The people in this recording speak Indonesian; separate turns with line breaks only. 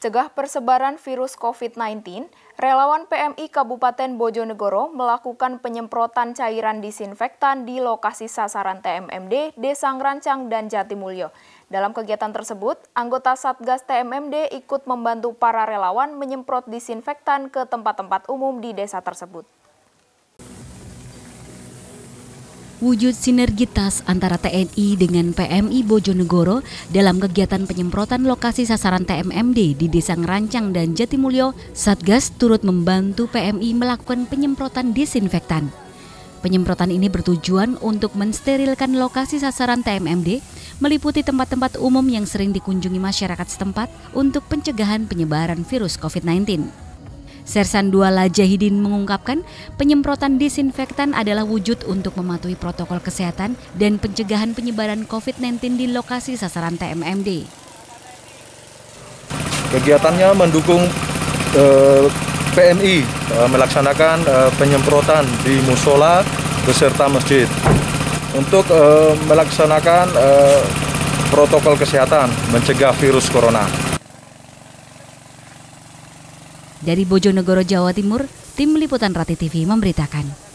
Cegah persebaran virus COVID-19, relawan PMI Kabupaten Bojonegoro melakukan penyemprotan cairan disinfektan di lokasi sasaran TMMD, Desa Ngrancang, dan Jatimulyo. Dalam kegiatan tersebut, anggota Satgas TMMD ikut membantu para relawan menyemprot disinfektan ke tempat-tempat umum di desa tersebut.
wujud sinergitas antara TNI dengan PMI Bojonegoro dalam kegiatan penyemprotan lokasi sasaran TMMD di Desa Ngerancang dan Jatimulyo, Satgas turut membantu PMI melakukan penyemprotan disinfektan. Penyemprotan ini bertujuan untuk mensterilkan lokasi sasaran TMMD, meliputi tempat-tempat umum yang sering dikunjungi masyarakat setempat untuk pencegahan penyebaran virus COVID-19. Sersan 2 Lajahidin mengungkapkan penyemprotan disinfektan adalah wujud untuk mematuhi protokol kesehatan dan pencegahan penyebaran COVID-19 di lokasi sasaran TMMD.
Kegiatannya mendukung eh, PMI eh, melaksanakan eh, penyemprotan di musola beserta masjid untuk eh, melaksanakan eh, protokol kesehatan mencegah virus corona.
Dari Bojonegoro, Jawa Timur, Tim Liputan Rati TV memberitakan.